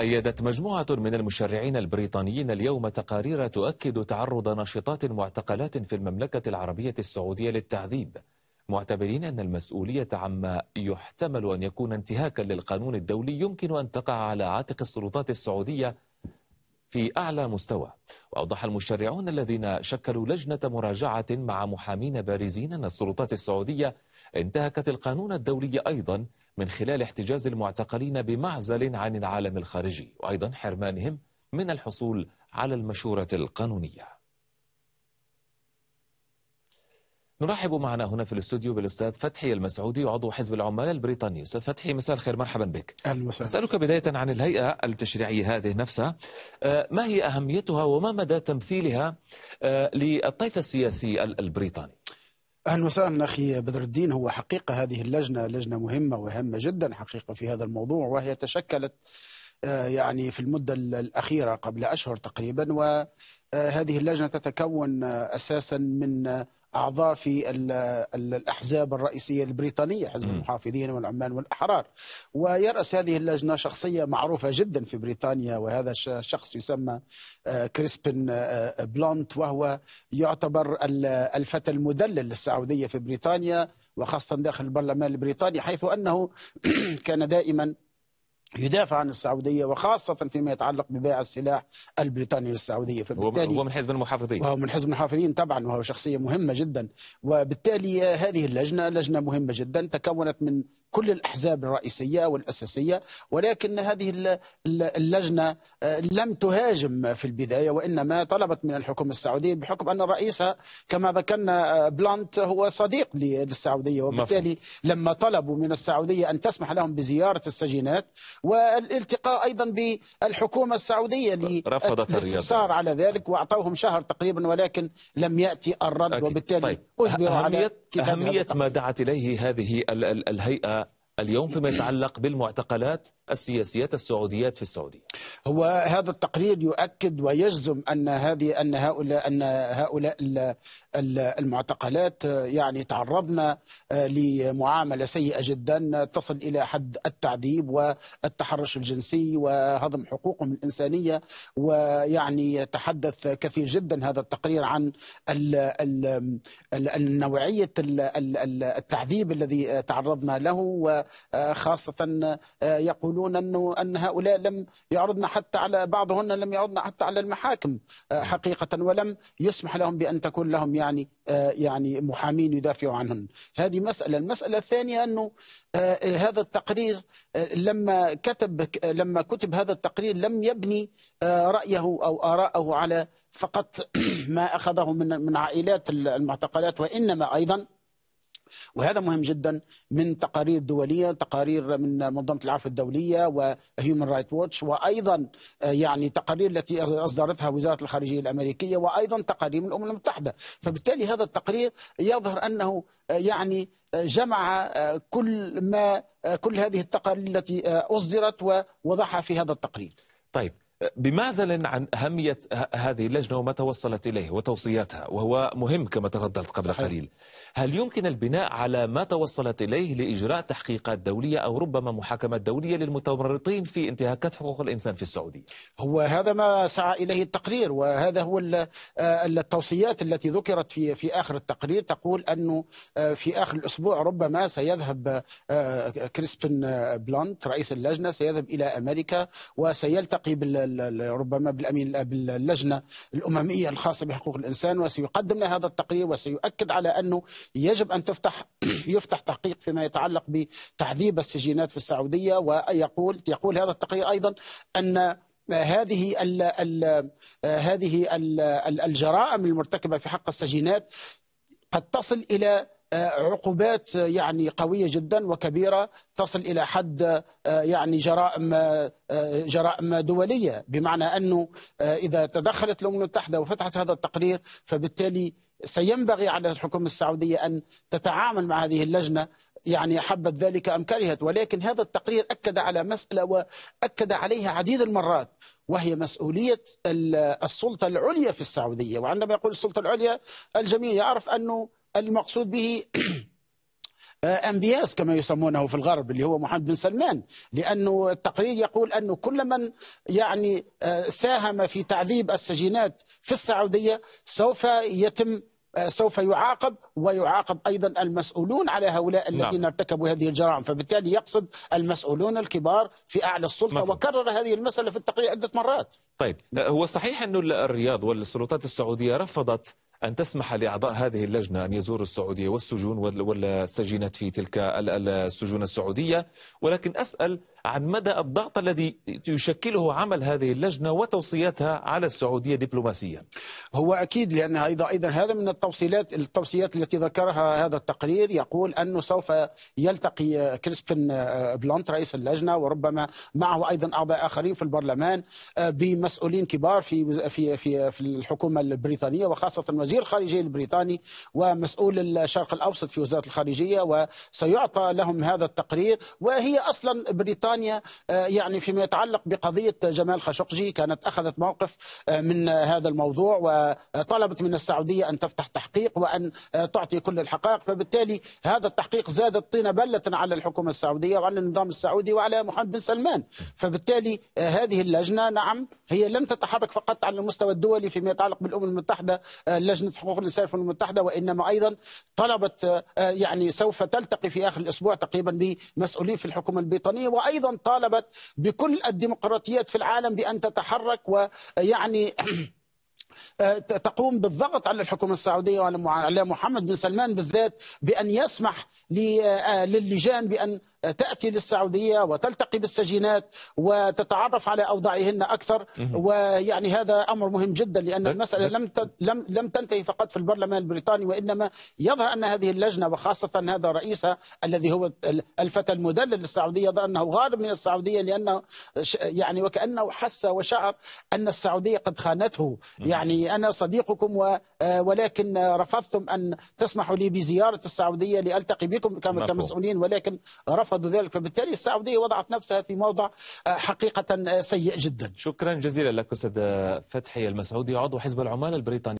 أيدت مجموعة من المشرعين البريطانيين اليوم تقارير تؤكد تعرض ناشطات معتقلات في المملكة العربية السعودية للتعذيب معتبرين أن المسؤولية عما يحتمل أن يكون انتهاكا للقانون الدولي يمكن أن تقع على عاتق السلطات السعودية في أعلى مستوى وأوضح المشرعون الذين شكلوا لجنة مراجعة مع محامين بارزين أن السلطات السعودية انتهكت القانون الدولي أيضا من خلال احتجاز المعتقلين بمعزل عن العالم الخارجي وأيضا حرمانهم من الحصول على المشورة القانونية نرحب معنا هنا في الاستوديو بالاستاذ فتحي المسعودي عضو حزب العمال البريطاني استاذ فتحي مساء الخير مرحبا بك اهلا وسهلا اسالك بدايه عن الهيئه التشريعيه هذه نفسها آه، ما هي اهميتها وما مدى تمثيلها آه، للطيف السياسي البريطاني أهلا وسهلا أخي بدر الدين هو حقيقة هذه اللجنة لجنة مهمة وهامة جدا حقيقة في هذا الموضوع وهي تشكلت آه، يعني في المدة الأخيرة قبل أشهر تقريبا وهذه آه، اللجنة تتكون آه، أساسا من أعضاء في الأحزاب الرئيسية البريطانية حزب المحافظين والعمال والأحرار ويرأس هذه اللجنة شخصية معروفة جدا في بريطانيا وهذا شخص يسمى كريسبن بلونت وهو يعتبر الفتى المدلل للسعودية في بريطانيا وخاصة داخل البرلمان البريطاني حيث أنه كان دائما يدافع عن السعوديه وخاصه فيما يتعلق ببيع السلاح البريطاني للسعوديه فبالتالي هو من حزب المحافظين وهو من حزب المحافظين طبعا وهو شخصيه مهمه جدا وبالتالي هذه اللجنه لجنه مهمه جدا تكونت من كل الأحزاب الرئيسية والأساسية ولكن هذه اللجنة آه، لم تهاجم في البداية وإنما طلبت من الحكومة السعودية بحكم أن رئيسها كما ذكرنا آه، بلانت هو صديق للسعودية وبالتالي لما طلبوا من السعودية أن تسمح لهم بزيارة السجينات والالتقاء أيضا بالحكومة السعودية رفضت على ذلك وأعطوهم شهر تقريبا ولكن لم يأتي الرد أكيد. وبالتالي طيب. أجبروا على أهمية ما دعت إليه هذه الهيئة اليوم فيما يتعلق بالمعتقلات السياسيات السعوديات في السعودية هو هذا التقرير يؤكد ويجزم أن هذه أن هؤلاء أن هؤلاء المعتقلات يعني تعرضنا لمعاملة سيئة جدا تصل إلى حد التعذيب والتحرش الجنسي وهضم حقوقهم الإنسانية ويعني يتحدث كثير جدا هذا التقرير عن النوعية التعذيب الذي تعرضنا له و آه، خاصة آه، يقولون أنه أن هؤلاء لم يعرضن حتى على بعضهن لم يعرضن حتى على المحاكم آه، نعم. حقيقة ولم يسمح لهم بأن تكون لهم يعني يعني محامين يدافعوا عنهن هذه مسألة المسألة الثانية أنه هذا التقرير لما كتب لما كتب هذا التقرير لم يبني رأيه أو آراءه على فقط ما أخذه من من عائلات المعتقلات وإنما أيضا وهذا مهم جدا من تقارير دوليه تقارير من منظمه العفو الدوليه وهيومن رايت ووتش وايضا آه، يعني تقارير التي اصدرتها وزاره الخارجيه الامريكيه وايضا تقارير من الامم المتحده فبالتالي هذا التقرير يظهر انه آه، يعني آه، جمع كل ما كل هذه التقارير التي اصدرت ووضعها في هذا التقرير طيب بمعزل عن أهمية هذه اللجنة وما توصلت إليه وتوصياتها وهو مهم كما تفضلت قبل صحيح. قليل هل يمكن البناء على ما توصلت إليه لإجراء تحقيقات دولية أو ربما محاكمات دولية للمتورطين في انتهاكات حقوق الإنسان في السعودية هو هذا ما سعى إليه التقرير وهذا هو التوصيات التي ذكرت في في آخر التقرير تقول أنه في آخر الأسبوع ربما سيذهب آه، كريسبن بلانت رئيس اللجنة سيذهب إلى أمريكا وسيلتقي بال ربما بالامين باللجنه الامميه الخاصه بحقوق الانسان وسيقدم لنا هذا التقرير وسيؤكد على انه يجب ان تفتح يفتح تحقيق فيما يتعلق بتعذيب السجينات في السعوديه ويقول يقول هذا التقرير ايضا ان هذه الـ الـ هذه الـ الجرائم المرتكبه في حق السجينات قد تصل الى عقوبات يعني قويه جدا وكبيره تصل الى حد آه، يعني جرائم آه، جرائم دوليه بمعنى انه آه، اذا تدخلت الامم المتحده وفتحت هذا التقرير فبالتالي سينبغي على الحكومه السعوديه ان تتعامل مع هذه اللجنه يعني حبت ذلك ام كرهت ولكن هذا التقرير اكد على مساله واكد عليها عديد المرات وهي مسؤولية السلطة العليا في السعودية وعندما يقول السلطة العليا الجميع يعرف أنه المقصود به آه، أنبياس كما يسمونه في الغرب اللي هو محمد بن سلمان لأنه التقرير يقول أنه كل من يعني آه، ساهم في تعذيب السجينات في السعودية سوف يتم آه، سوف يعاقب ويعاقب ايضا المسؤولون على هؤلاء نعم. الذين نعم. ارتكبوا هذه الجرائم فبالتالي يقصد المسؤولون الكبار في اعلى السلطه مفهوم. وكرر هذه المساله في التقرير عده مرات طيب هو صحيح انه الرياض والسلطات السعوديه رفضت أن تسمح لأعضاء هذه اللجنة أن يزوروا السعودية والسجون والسجينات في تلك السجون السعودية ولكن أسأل عن مدى الضغط الذي يشكله عمل هذه اللجنة وتوصياتها على السعودية دبلوماسيا هو أكيد لأن أيضا أيضا هذا من التوصيات التوصيات التي ذكرها هذا التقرير يقول أنه سوف يلتقي كريسبن آه، بلانت رئيس اللجنة وربما معه أيضا أعضاء آخرين في البرلمان آه، بمسؤولين كبار في في في, في الحكومة البريطانية وخاصة وزير الخارجية البريطاني ومسؤول الشرق الأوسط في وزارة الخارجية وسيعطى لهم هذا التقرير وهي أصلا بريطانيا بريطانيا آه، يعني فيما يتعلق بقضية جمال خاشقجي كانت أخذت موقف آه، من آه، هذا الموضوع وطلبت من السعودية أن تفتح تحقيق وأن تعطي كل الحقائق فبالتالي هذا التحقيق زاد الطين بلة على الحكومة السعودية وعلى النظام السعودي وعلى محمد بن سلمان فبالتالي هذه اللجنة نعم هي لم تتحرك فقط على المستوى الدولي فيما يتعلق بالأمم المتحدة لجنة حقوق الإنسان في الأمم المتحدة وإنما أيضا طلبت يعني سوف تلتقي في آخر الأسبوع تقريبا بمسؤولين في الحكومة البريطانية وأيضا أيضا طالبت بكل الديمقراطيات في العالم بأن تتحرك ويعني آه، تقوم بالضغط على الحكومة السعودية وعلى محمد بن سلمان بالذات بأن يسمح آه، للجان بأن تأتي للسعودية وتلتقي بالسجينات وتتعرف على أوضاعهن أكثر ويعني هذا أمر مهم جدا لأن المسألة لم لم لم تنتهي فقط في البرلمان البريطاني وإنما يظهر أن هذه اللجنة وخاصة هذا رئيسها الذي هو الفتى المدلل للسعودية يظهر أنه غارب من السعودية لأنه يعني وكأنه حس وشعر أن السعودية قد خانته يعني أنا صديقكم ولكن رفضتم أن تسمحوا لي بزيارة السعودية لألتقي بكم كمسؤولين ولكن رفض رفضوا ذلك فبالتالي السعودية وضعت نفسها في موضع آه، حقيقة آه، سيء جدا شكرا جزيلا لك أستاذ فتحي المسعودي عضو حزب العمال البريطاني